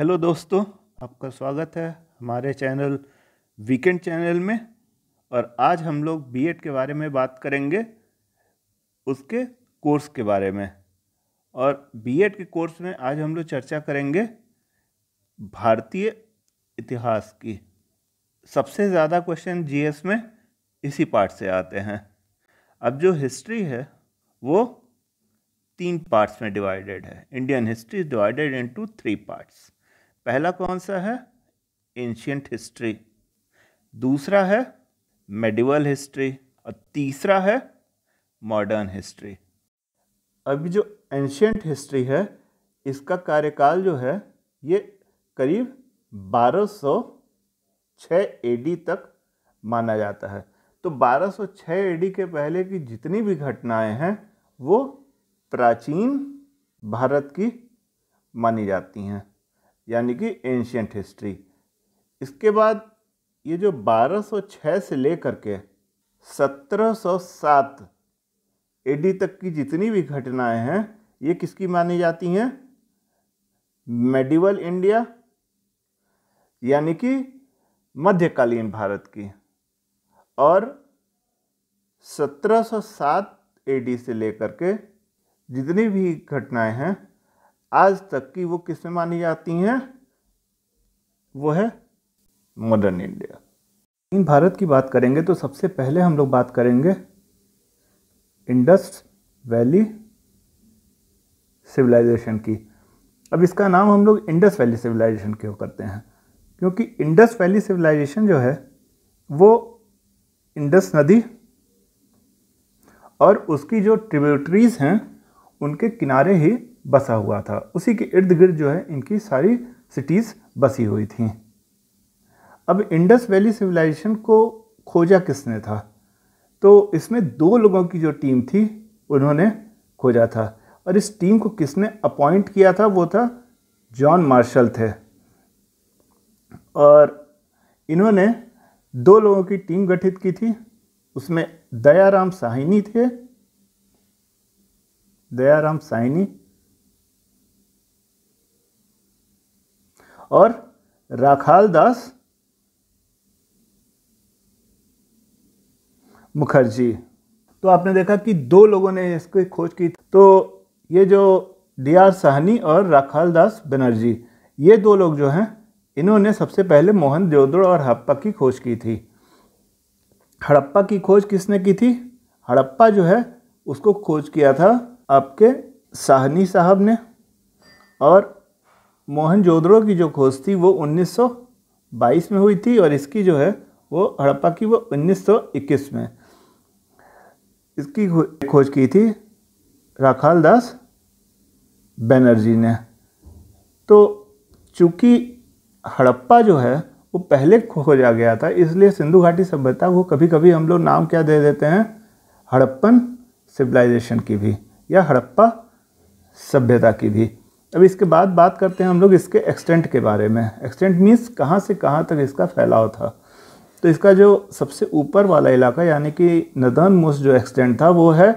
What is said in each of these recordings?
hello दोस्तों आपका स्वागत है हमारे चैनल वीकेंड चैनल में और आज हम लोग बीएड के बारे में बात करेंगे उसके कोर्स के बारे में और बीएड के कोर्स में आज हम लोग चर्चा करेंगे भारतीय इतिहास की सबसे ज़्यादा क्वेश्चन जीएस में इसी पार्ट से आते हैं अब जो हिस्ट्री है वो तीन पार्ट्स में डिवाइडेड है Indian history divided into three parts पहला कौन सा है एंशियंट हिस्ट्री दूसरा है मेडिवल हिस्ट्री और तीसरा है मॉडर्न हिस्ट्री अभी जो एंशियंट हिस्ट्री है इसका कार्यकाल जो है ये करीब 1206 एडी तक माना जाता है तो 1206 डी के पहले की जितनी भी घटनाएं हैं वो प्राचीन भारत की मानी जाती हैं यानी कि एंशियंट हिस्ट्री इसके बाद ये जो 1206 से लेकर के 1707 एडी तक की जितनी भी घटनाएं हैं ये किसकी मानी जाती हैं मेडिवल इंडिया यानी कि मध्यकालीन भारत की और 1707 एडी से लेकर के जितनी भी घटनाएं हैं आज तक की वो किसमें मानी जाती हैं वो है मॉडर्न इंडिया इन भारत की बात करेंगे तो सबसे पहले हम लोग बात करेंगे इंडस वैली सिविलाइजेशन की अब इसका नाम हम लोग इंडस वैली सिविलाइजेशन क्यों करते हैं क्योंकि इंडस वैली सिविलाइजेशन जो है वो इंडस नदी और उसकी जो ट्रिब्यूटरीज हैं उनके किनारे ही बसा हुआ था उसी के इर्द गिर्द जो है इनकी सारी सिटीज़ बसी हुई थी अब इंडस वैली सिविलाइजेशन को खोजा किसने था तो इसमें दो लोगों की जो टीम थी उन्होंने खोजा था और इस टीम को किसने अपॉइंट किया था वो था जॉन मार्शल थे और इन्होंने दो लोगों की टीम गठित की थी उसमें दयाराम साहिनी थे there हम साइनी और राखाल दास मुखर्जी तो आपने देखा कि दो लोगों ने इसकी खोज की तो ये जो डी आर साहनी और राखाल दास बनर्जी ये दो लोग जो हैं इन्होंने सबसे पहले मोहन देवदड़ो और हड़प्पा की खोज की थी हड़प्पा की खोज किसने की थी हड़प्पा जो है उसको खोज किया था आपके साहनी साहब ने और मोहन जोदड़ो की जो खोज थी वो 1922 में हुई थी और इसकी जो है वो हड़प्पा की वो 1921 में इसकी खोज की थी राखाल दास बनर्जी ने तो चूँकि हड़प्पा जो है वो पहले खोजा गया था इसलिए सिंधु घाटी सभ्यता को कभी कभी हम लोग नाम क्या दे देते हैं हड़प्पन सिविलाइजेशन की भी या हड़प्पा सभ्यता की भी अब इसके बाद बात करते हैं हम लोग इसके एक्सटेंट के बारे में एक्सटेंट मीन्स कहाँ से कहाँ तक इसका फैलाव था तो इसका जो सबसे ऊपर वाला इलाका यानी कि नदन मोस्ट जो एक्सटेंट था वो है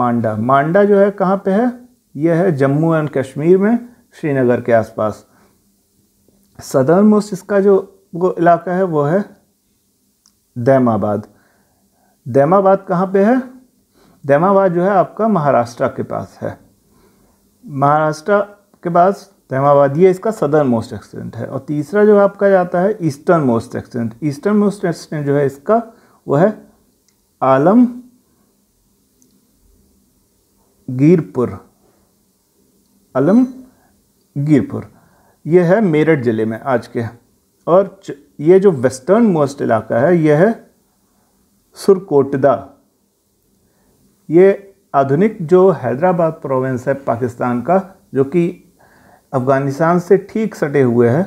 मांडा मांडा जो है कहाँ पे है यह है जम्मू एंड कश्मीर में श्रीनगर के आसपास सदर मोस्ट इसका जो वो इलाका है वो है दैमाबाद दैमाबाद कहाँ पे है दैमाबाद जो है आपका महाराष्ट्र के पास है महाराष्ट्र के पास दैमाबाद ये इसका सदर्न मोस्ट एक्सटेंट है और तीसरा जो आपका जाता है eastern most extent eastern most extent जो है इसका वो है आलम गिरपुर आलम गिरपुर ये है मेरठ ज़िले में आज के और ये जो वेस्टर्न मोस्ट इलाका है यह है सुरकोटदा ये आधुनिक जो हैदराबाद प्रोविंस है पाकिस्तान का जो कि अफ़गानिस्तान से ठीक सटे हुए है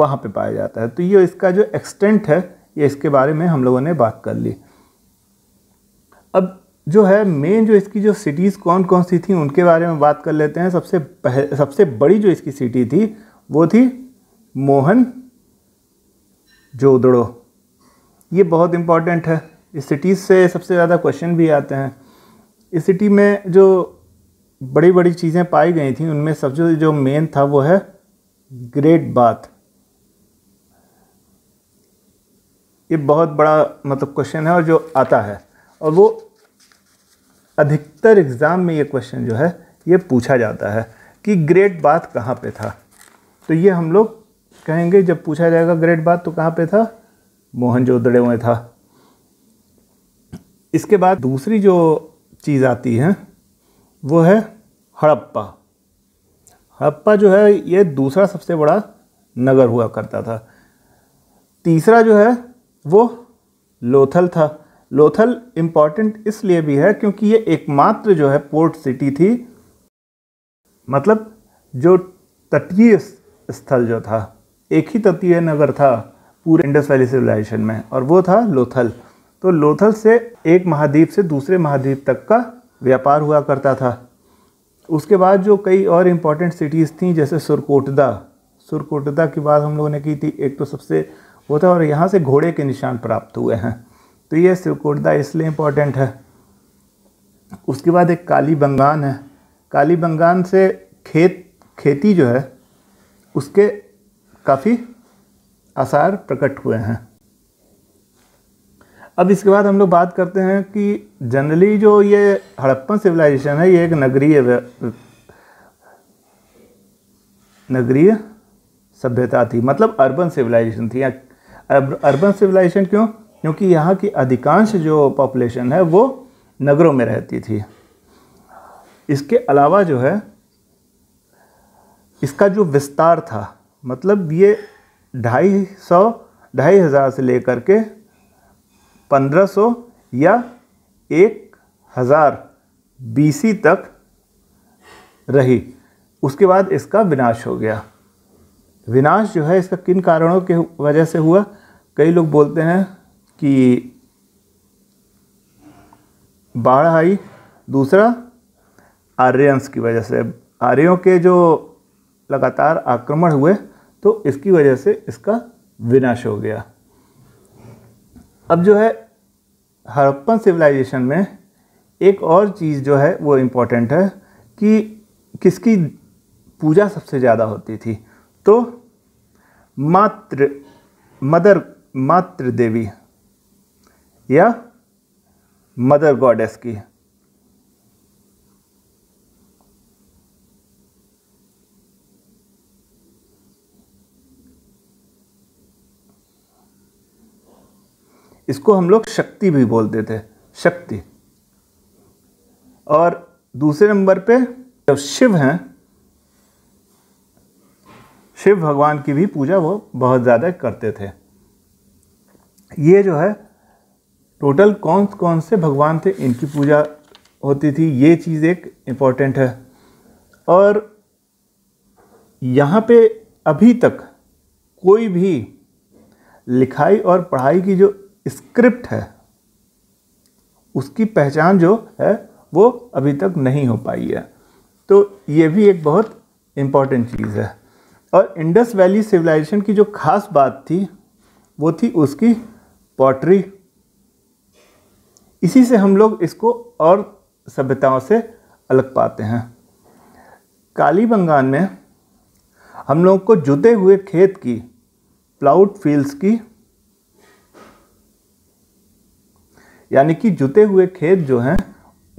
वहाँ पे पाया जाता है तो ये इसका जो एक्सटेंट है ये इसके बारे में हम लोगों ने बात कर ली अब जो है मेन जो इसकी जो सिटीज़ कौन कौन सी थी उनके बारे में बात कर लेते हैं सबसे पह, सबसे बड़ी जो इसकी सिटी थी वो थी मोहन जोदड़ो ये बहुत इम्पॉर्टेंट है इस सिटीज़ से सबसे ज़्यादा क्वेश्चन भी आते हैं इस सिटी में जो बड़ी बड़ी चीज़ें पाई गई थी उनमें सबसे जो मेन था वो है ग्रेट बाथ ये बहुत बड़ा मतलब क्वेश्चन है और जो आता है और वो अधिकतर एग्ज़ाम में ये क्वेश्चन जो है ये पूछा जाता है कि ग्रेट बाथ कहाँ पे था तो ये हम लोग कहेंगे जब पूछा जाएगा ग्रेट बाथ तो कहाँ पे था मोहन जोदड़े में था इसके बाद दूसरी जो चीज़ आती है वो है हड़प्पा हड़प्पा जो है ये दूसरा सबसे बड़ा नगर हुआ करता था तीसरा जो है वो लोथल था लोथल इम्पॉर्टेंट इसलिए भी है क्योंकि ये एकमात्र जो है पोर्ट सिटी थी मतलब जो तटीय स्थल जो था एक ही तटीय नगर था पूरे इंडस वैली सिविलाइजेशन में और वो था लोथल तो लोथल से एक महाद्वीप से दूसरे महाद्वीप तक का व्यापार हुआ करता था उसके बाद जो कई और इम्पॉर्टेंट सिटीज़ थी जैसे सुरकोटदा सुरकोटदा की बात हम लोगों ने की थी एक तो सबसे वो था और यहाँ से घोड़े के निशान प्राप्त हुए हैं तो ये सुरकोटदा इसलिए इम्पॉर्टेंट है उसके बाद एक काली बंगान है काली बंगान से खेत खेती जो है उसके काफ़ी आसार प्रकट हुए हैं अब इसके बाद हम लोग बात करते हैं कि जनरली जो ये हड़प्पन सिविलाइजेशन है ये एक नगरीय नगरीय सभ्यता थी मतलब अर्बन सिविलाइजेशन थी अर्बन सिविलाइजेशन क्यों क्योंकि यहाँ की अधिकांश जो पॉपुलेशन है वो नगरों में रहती थी इसके अलावा जो है इसका जो विस्तार था मतलब ये ढाई सौ ढाई हज़ार से लेकर के 1500 या 1000 बीसी तक रही उसके बाद इसका विनाश हो गया विनाश जो है इसका किन कारणों के वजह से हुआ कई लोग बोलते हैं कि बाढ़ आई दूसरा आर्यंस की वजह से आर्यों के जो लगातार आक्रमण हुए तो इसकी वजह से इसका विनाश हो गया अब जो है हरप्पन सिविलाइजेशन में एक और चीज़ जो है वो इम्पोर्टेंट है कि किसकी पूजा सबसे ज़्यादा होती थी तो मातृ मदर मातृ देवी या मदर गॉडेस की इसको हम लोग शक्ति भी बोलते थे शक्ति और दूसरे नंबर पे जब शिव हैं शिव भगवान की भी पूजा वो बहुत ज़्यादा करते थे ये जो है टोटल कौन कौन से भगवान थे इनकी पूजा होती थी ये चीज़ एक इम्पॉर्टेंट है और यहाँ पे अभी तक कोई भी लिखाई और पढ़ाई की जो स्क्रिप्ट है उसकी पहचान जो है वो अभी तक नहीं हो पाई है तो ये भी एक बहुत इम्पॉर्टेंट चीज़ है और इंडस वैली सिविलाइजेशन की जो खास बात थी वो थी उसकी पॉटरी इसी से हम लोग इसको और सभ्यताओं से अलग पाते हैं काली बंगाल में हम लोगों को जुते हुए खेत की प्लाउड फील्ड्स की यानी कि जुते हुए खेत जो हैं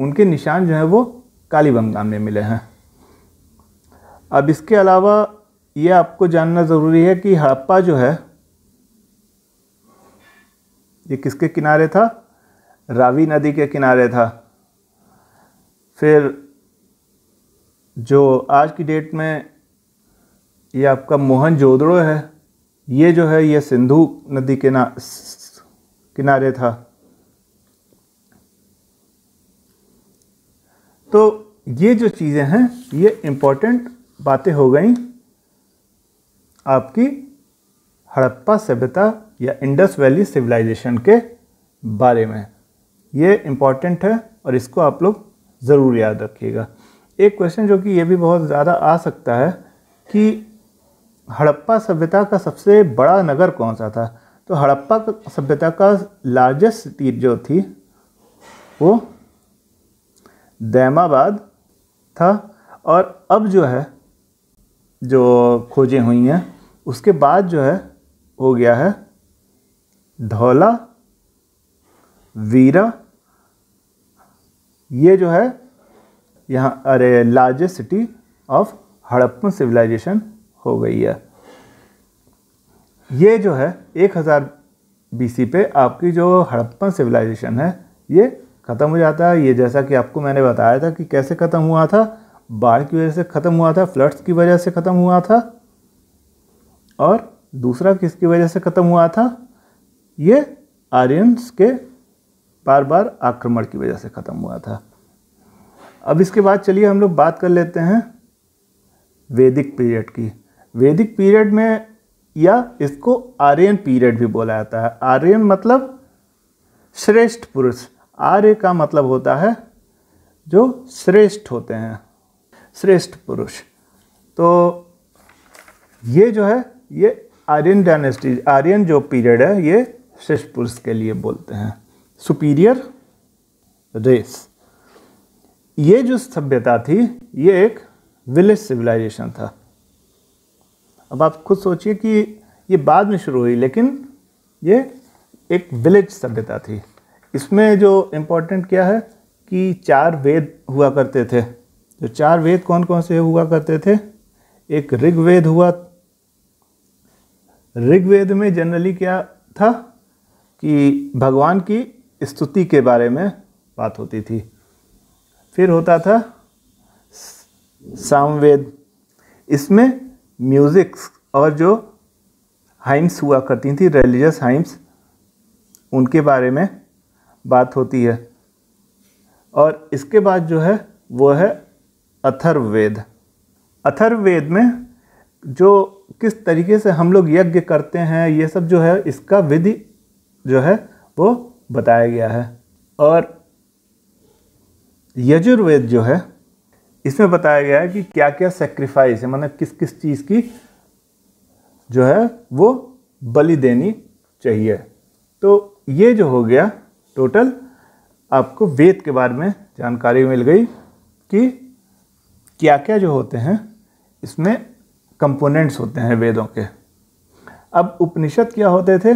उनके निशान जो हैं वो कालीबंगा में मिले हैं अब इसके अलावा ये आपको जानना ज़रूरी है कि हड़प्पा जो है ये किसके किनारे था रावी नदी के किनारे था फिर जो आज की डेट में ये आपका मोहन जोदड़ो है ये जो है ये सिंधु नदी के ना किनारे था तो ये जो चीज़ें हैं ये इम्पोर्टेंट बातें हो गई आपकी हड़प्पा सभ्यता या इंडस वैली सिविलाइजेशन के बारे में ये इम्पॉर्टेंट है और इसको आप लोग ज़रूर याद रखिएगा एक क्वेश्चन जो कि ये भी बहुत ज़्यादा आ सकता है कि हड़प्पा सभ्यता का सबसे बड़ा नगर कौन सा था तो हड़प्पा सभ्यता का लार्जेस्ट सिटी जो थी वो दैमाबाद था और अब जो है जो खोजें हुई हैं उसके बाद जो है हो गया है धौला वीरा ये जो है यहाँ अरे largest city of Harappan civilization हो गई है ये जो है 1000 बीसी पे आपकी जो हड़प्पन सिविलाइजेशन है ये ख़त्म हो जाता है ये जैसा कि आपको मैंने बताया था कि कैसे ख़त्म हुआ था बाढ़ की वजह से ख़त्म हुआ था फ्लड्स की वजह से ख़त्म हुआ था और दूसरा किसकी वजह से ख़त्म हुआ था ये आर्यंस के बार बार आक्रमण की वजह से ख़त्म हुआ था अब इसके बाद चलिए हम लोग बात कर लेते हैं वैदिक पीरियड की वैदिक पीरियड में या इसको आर्यन पीरियड भी बोला जाता है आर्यन मतलब श्रेष्ठ पुरुष आर्य का मतलब होता है जो श्रेष्ठ होते हैं श्रेष्ठ पुरुष तो ये जो है ये आर्यन डायनेस्टी आर्यन जो पीरियड है ये श्रेष्ठ पुरुष के लिए बोलते हैं सुपीरियर रेस ये जो सभ्यता थी ये एक विलेज सिविलाइजेशन था अब आप खुद सोचिए कि ये बाद में शुरू हुई लेकिन ये एक विलेज सभ्यता थी इसमें जो इम्पोर्टेंट क्या है कि चार वेद हुआ करते थे तो चार वेद कौन कौन से हुआ करते थे एक ऋग्वेद हुआ ऋग्वेद में जनरली क्या था कि भगवान की स्तुति के बारे में बात होती थी फिर होता था सामवेद इसमें म्यूज़िक्स और जो हाइम्स हुआ करती थी रिलीजियस हाइम्स उनके बारे में बात होती है और इसके बाद जो है वो है अथर्ववेद अथर्ववेद में जो किस तरीके से हम लोग यज्ञ करते हैं ये सब जो है इसका विधि जो है वो बताया गया है और यजुर्वेद जो है इसमें बताया गया है कि क्या क्या सेक्रीफाइस है मतलब किस किस चीज़ की जो है वो बलि देनी चाहिए तो ये जो हो गया टोटल आपको वेद के बारे में जानकारी मिल गई कि क्या क्या जो होते हैं इसमें कंपोनेंट्स होते हैं वेदों के अब उपनिषद क्या होते थे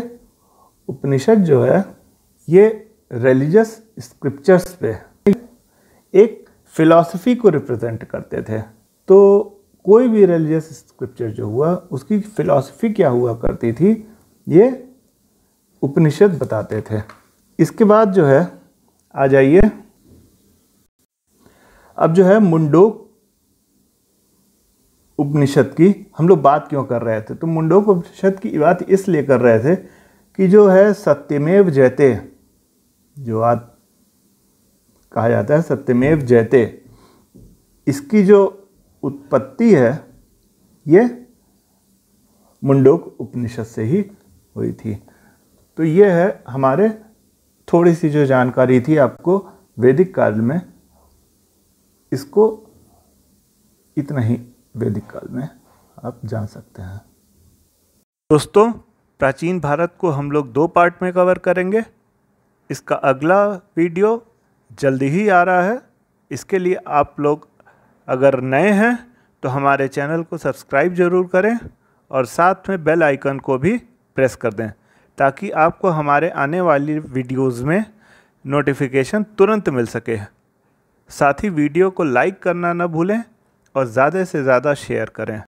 उपनिषद जो है ये रिलीजियस स्क्रिप्चर्स पे एक फिलॉसफी को रिप्रेजेंट करते थे तो कोई भी रिलीजियस स्क्रिप्चर जो हुआ उसकी फिलॉसफी क्या हुआ करती थी ये उपनिषद बताते थे इसके बाद जो है आ जाइए अब जो है मुंडोक उपनिषद की हम लोग बात क्यों कर रहे थे तो मुंडोक उपनिषद की बात इसलिए कर रहे थे कि जो है सत्यमेव जयते जो आज कहा जाता है सत्यमेव जयते इसकी जो उत्पत्ति है ये मुंडोक उपनिषद से ही हुई थी तो ये है हमारे थोड़ी सी जो जानकारी थी आपको वैदिक काल में इसको इतना ही वैदिक काल में आप जान सकते हैं दोस्तों प्राचीन भारत को हम लोग दो पार्ट में कवर करेंगे इसका अगला वीडियो जल्दी ही आ रहा है इसके लिए आप लोग अगर नए हैं तो हमारे चैनल को सब्सक्राइब ज़रूर करें और साथ में बेल आइकन को भी प्रेस कर दें ताकि आपको हमारे आने वाली वीडियोस में नोटिफिकेशन तुरंत मिल सके साथ ही वीडियो को लाइक करना न भूलें और ज़्यादा से ज़्यादा शेयर करें